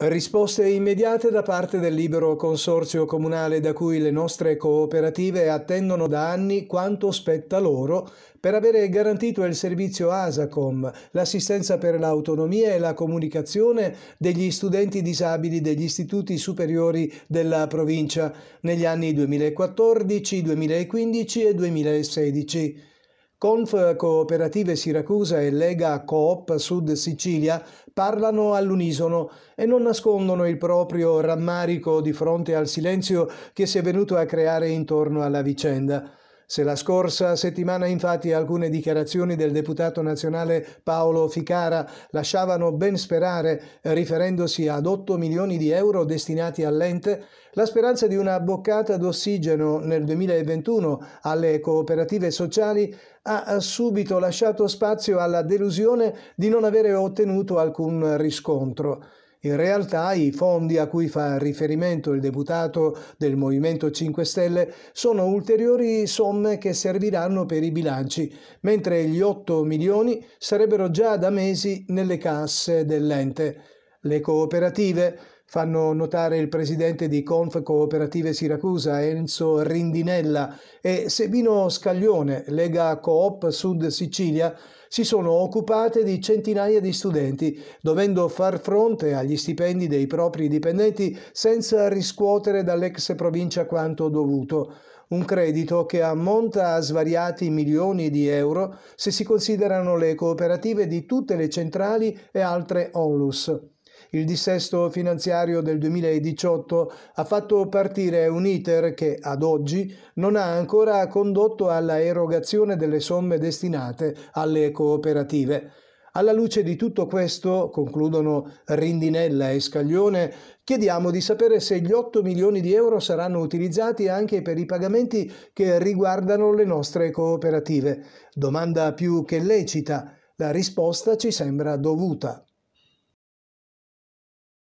Risposte immediate da parte del libero consorzio comunale da cui le nostre cooperative attendono da anni quanto spetta loro per avere garantito il servizio ASACOM, l'assistenza per l'autonomia e la comunicazione degli studenti disabili degli istituti superiori della provincia negli anni 2014, 2015 e 2016. Conf Cooperative Siracusa e Lega Coop Sud Sicilia parlano all'unisono e non nascondono il proprio rammarico di fronte al silenzio che si è venuto a creare intorno alla vicenda. Se la scorsa settimana infatti alcune dichiarazioni del deputato nazionale Paolo Ficara lasciavano ben sperare, riferendosi ad 8 milioni di euro destinati all'ente, la speranza di una boccata d'ossigeno nel 2021 alle cooperative sociali ha subito lasciato spazio alla delusione di non avere ottenuto alcun riscontro. In realtà i fondi a cui fa riferimento il deputato del Movimento 5 Stelle sono ulteriori somme che serviranno per i bilanci, mentre gli 8 milioni sarebbero già da mesi nelle casse dell'ente. Le cooperative fanno notare il presidente di Conf Cooperative Siracusa Enzo Rindinella e Sebino Scaglione, Lega Coop Sud Sicilia, si sono occupate di centinaia di studenti, dovendo far fronte agli stipendi dei propri dipendenti senza riscuotere dall'ex provincia quanto dovuto. Un credito che ammonta a svariati milioni di euro se si considerano le cooperative di tutte le centrali e altre onlus. Il dissesto finanziario del 2018 ha fatto partire un iter che ad oggi non ha ancora condotto alla erogazione delle somme destinate alle cooperative. Alla luce di tutto questo, concludono Rindinella e Scaglione, chiediamo di sapere se gli 8 milioni di euro saranno utilizzati anche per i pagamenti che riguardano le nostre cooperative. Domanda più che lecita, la risposta ci sembra dovuta.